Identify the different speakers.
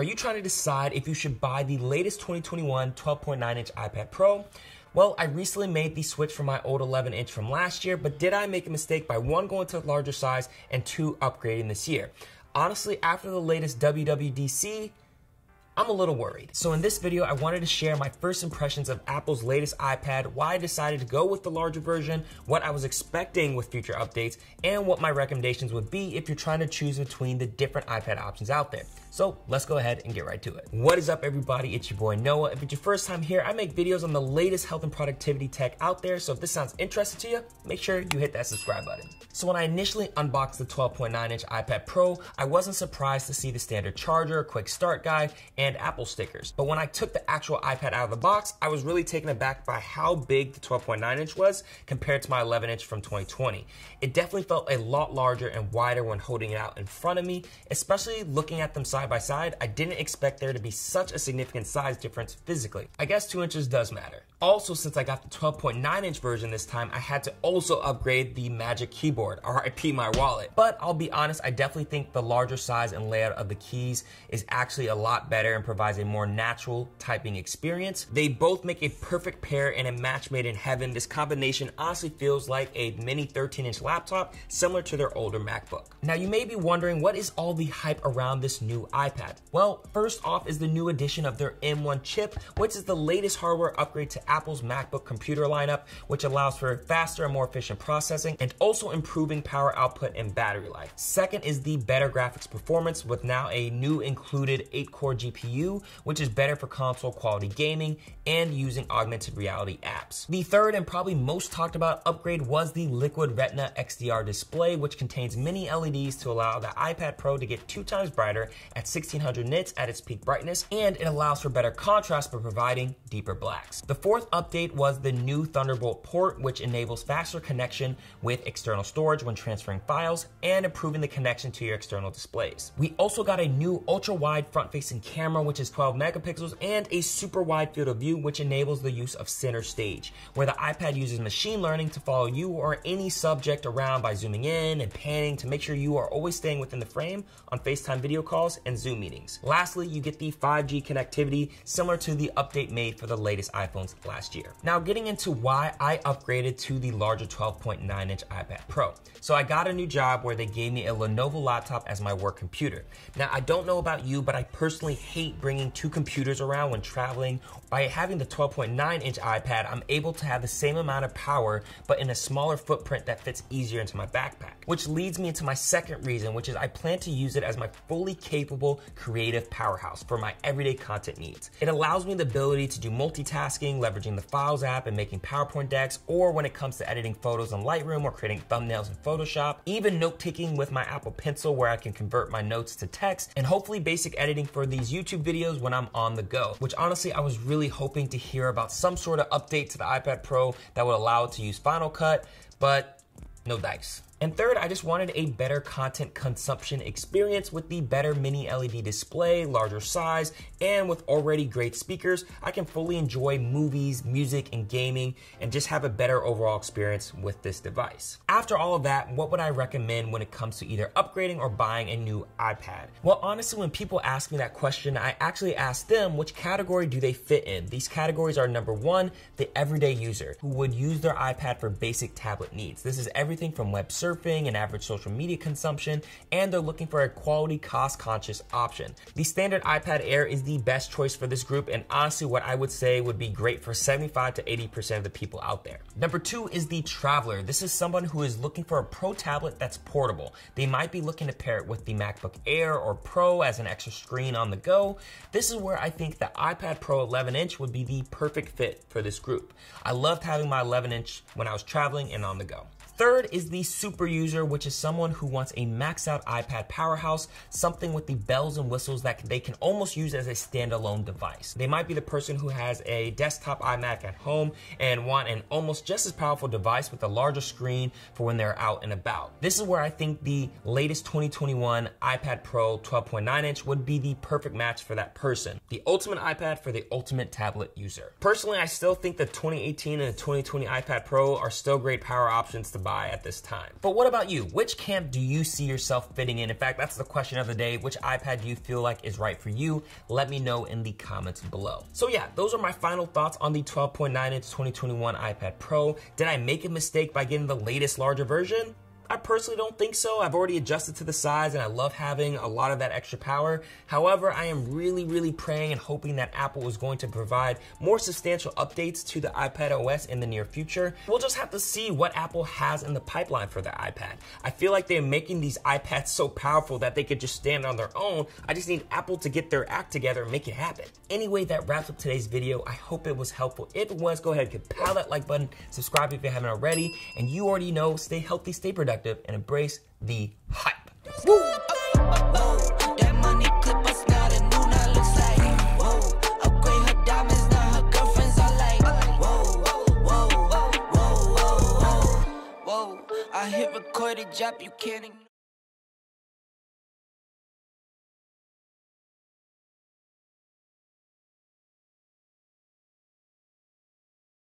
Speaker 1: Are you trying to decide if you should buy the latest 2021 12.9 inch iPad Pro? Well, I recently made the switch from my old 11 inch from last year, but did I make a mistake by one going to a larger size and two upgrading this year? Honestly, after the latest WWDC, I'm a little worried. So in this video, I wanted to share my first impressions of Apple's latest iPad, why I decided to go with the larger version, what I was expecting with future updates, and what my recommendations would be if you're trying to choose between the different iPad options out there. So let's go ahead and get right to it. What is up everybody, it's your boy Noah. If it's your first time here, I make videos on the latest health and productivity tech out there, so if this sounds interesting to you, make sure you hit that subscribe button. So when I initially unboxed the 12.9 inch iPad Pro, I wasn't surprised to see the standard charger, quick start guide, and Apple stickers. But when I took the actual iPad out of the box, I was really taken aback by how big the 12.9 inch was compared to my 11 inch from 2020. It definitely felt a lot larger and wider when holding it out in front of me, especially looking at them side by side. I didn't expect there to be such a significant size difference physically. I guess two inches does matter. Also, since I got the 12.9 inch version this time, I had to also upgrade the Magic Keyboard, RIP my wallet. But I'll be honest, I definitely think the larger size and layout of the keys is actually a lot better better and provides a more natural typing experience. They both make a perfect pair and a match made in heaven. This combination honestly feels like a mini 13 inch laptop similar to their older MacBook. Now you may be wondering what is all the hype around this new iPad? Well, first off is the new addition of their M1 chip, which is the latest hardware upgrade to Apple's MacBook computer lineup, which allows for faster and more efficient processing and also improving power output and battery life. Second is the better graphics performance with now a new included 8 core GPU GPU, which is better for console quality gaming and using augmented reality apps. The third and probably most talked about upgrade was the Liquid Retina XDR display, which contains mini LEDs to allow the iPad Pro to get two times brighter at 1600 nits at its peak brightness, and it allows for better contrast by providing deeper blacks. The fourth update was the new Thunderbolt port, which enables faster connection with external storage when transferring files and improving the connection to your external displays. We also got a new ultra-wide front-facing camera camera, which is 12 megapixels, and a super wide field of view, which enables the use of center stage, where the iPad uses machine learning to follow you or any subject around by zooming in and panning to make sure you are always staying within the frame on FaceTime video calls and Zoom meetings. Lastly, you get the 5G connectivity similar to the update made for the latest iPhones last year. Now getting into why I upgraded to the larger 12.9 inch iPad Pro. So I got a new job where they gave me a Lenovo laptop as my work computer. Now I don't know about you, but I personally hate hate bringing two computers around when traveling. By having the 12.9 inch iPad, I'm able to have the same amount of power, but in a smaller footprint that fits easier into my backpack. Which leads me into my second reason, which is I plan to use it as my fully capable creative powerhouse for my everyday content needs. It allows me the ability to do multitasking, leveraging the Files app and making PowerPoint decks, or when it comes to editing photos in Lightroom or creating thumbnails in Photoshop, even note taking with my Apple Pencil where I can convert my notes to text, and hopefully basic editing for these YouTube YouTube videos when I'm on the go, which honestly, I was really hoping to hear about some sort of update to the iPad Pro that would allow it to use Final Cut, but no dice. And third, I just wanted a better content consumption experience with the better mini LED display, larger size, and with already great speakers, I can fully enjoy movies, music, and gaming, and just have a better overall experience with this device. After all of that, what would I recommend when it comes to either upgrading or buying a new iPad? Well, honestly, when people ask me that question, I actually ask them which category do they fit in? These categories are number one, the everyday user who would use their iPad for basic tablet needs. This is everything from web service surfing and average social media consumption, and they're looking for a quality cost conscious option. The standard iPad Air is the best choice for this group and honestly what I would say would be great for 75 to 80% of the people out there. Number two is the Traveler. This is someone who is looking for a pro tablet that's portable. They might be looking to pair it with the MacBook Air or Pro as an extra screen on the go. This is where I think the iPad Pro 11 inch would be the perfect fit for this group. I loved having my 11 inch when I was traveling and on the go. Third is the super user, which is someone who wants a max out iPad powerhouse, something with the bells and whistles that they can almost use as a standalone device. They might be the person who has a desktop iMac at home and want an almost just as powerful device with a larger screen for when they're out and about. This is where I think the latest 2021 iPad Pro 12.9 inch would be the perfect match for that person. The ultimate iPad for the ultimate tablet user. Personally, I still think the 2018 and the 2020 iPad Pro are still great power options to buy by at this time. But what about you? Which camp do you see yourself fitting in? In fact, that's the question of the day. Which iPad do you feel like is right for you? Let me know in the comments below. So yeah, those are my final thoughts on the 12.9 inch 2021 iPad Pro. Did I make a mistake by getting the latest larger version? I personally don't think so. I've already adjusted to the size and I love having a lot of that extra power. However, I am really, really praying and hoping that Apple is going to provide more substantial updates to the iPad OS in the near future. We'll just have to see what Apple has in the pipeline for the iPad. I feel like they're making these iPads so powerful that they could just stand on their own. I just need Apple to get their act together and make it happen. Anyway, that wraps up today's video. I hope it was helpful. If it was, go ahead and pound that like button, subscribe if you haven't already, and you already know, stay healthy, stay productive perspective and embrace the hype. Woo! I hit recorded, drop, you